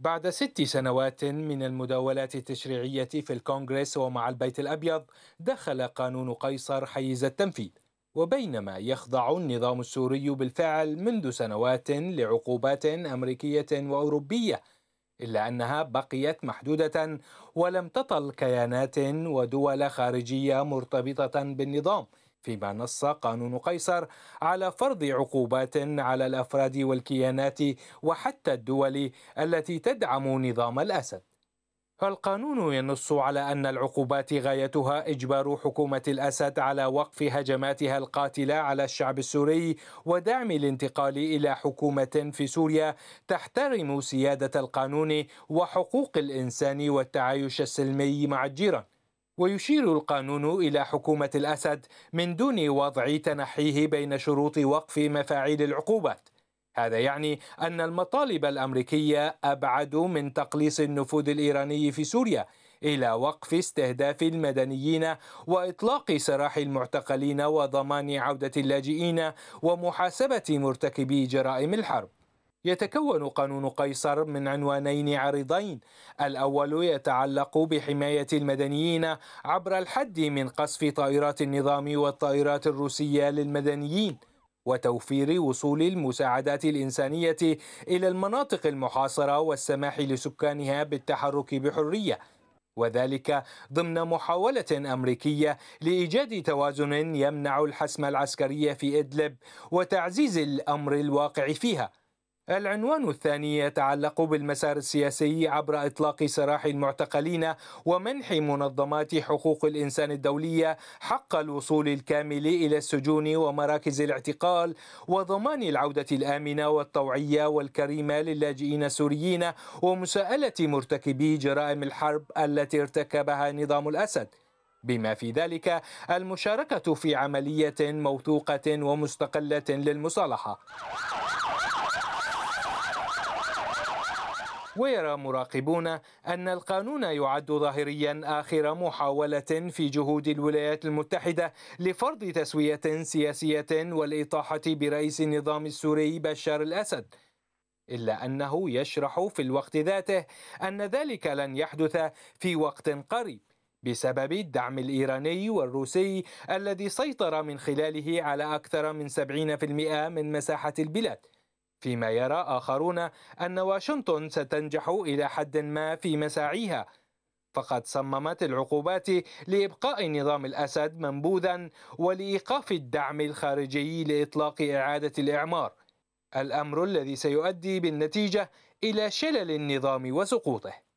بعد ست سنوات من المداولات التشريعية في الكونغرس ومع البيت الأبيض دخل قانون قيصر حيز التنفيذ وبينما يخضع النظام السوري بالفعل منذ سنوات لعقوبات أمريكية وأوروبية إلا أنها بقيت محدودة ولم تطل كيانات ودول خارجية مرتبطة بالنظام فيما نص قانون قيصر على فرض عقوبات على الافراد والكيانات وحتى الدول التي تدعم نظام الاسد القانون ينص على أن العقوبات غايتها إجبار حكومة الأسد على وقف هجماتها القاتلة على الشعب السوري ودعم الانتقال إلى حكومة في سوريا تحترم سيادة القانون وحقوق الإنسان والتعايش السلمي مع الجيران ويشير القانون إلى حكومة الأسد من دون وضع تنحيه بين شروط وقف مفاعيل العقوبات هذا يعني أن المطالب الأمريكية أبعد من تقليص النفوذ الإيراني في سوريا إلى وقف استهداف المدنيين وإطلاق سراح المعتقلين وضمان عودة اللاجئين ومحاسبة مرتكبي جرائم الحرب يتكون قانون قيصر من عنوانين عريضين الأول يتعلق بحماية المدنيين عبر الحد من قصف طائرات النظام والطائرات الروسية للمدنيين وتوفير وصول المساعدات الإنسانية إلى المناطق المحاصرة والسماح لسكانها بالتحرك بحرية وذلك ضمن محاولة أمريكية لإيجاد توازن يمنع الحسم العسكري في إدلب وتعزيز الأمر الواقع فيها العنوان الثاني يتعلق بالمسار السياسي عبر اطلاق سراح المعتقلين ومنح منظمات حقوق الانسان الدوليه حق الوصول الكامل الى السجون ومراكز الاعتقال وضمان العوده الامنه والطوعيه والكريمه للاجئين السوريين ومساءله مرتكبي جرائم الحرب التي ارتكبها نظام الاسد بما في ذلك المشاركه في عمليه موثوقه ومستقله للمصالحه ويرى مراقبون أن القانون يعد ظاهريا آخر محاولة في جهود الولايات المتحدة لفرض تسوية سياسية والإطاحة برئيس النظام السوري بشار الأسد إلا أنه يشرح في الوقت ذاته أن ذلك لن يحدث في وقت قريب بسبب الدعم الإيراني والروسي الذي سيطر من خلاله على أكثر من 70% من مساحة البلاد فيما يرى آخرون أن واشنطن ستنجح إلى حد ما في مساعيها فقد صممت العقوبات لإبقاء نظام الأسد منبوذا ولإيقاف الدعم الخارجي لإطلاق إعادة الإعمار الأمر الذي سيؤدي بالنتيجة إلى شلل النظام وسقوطه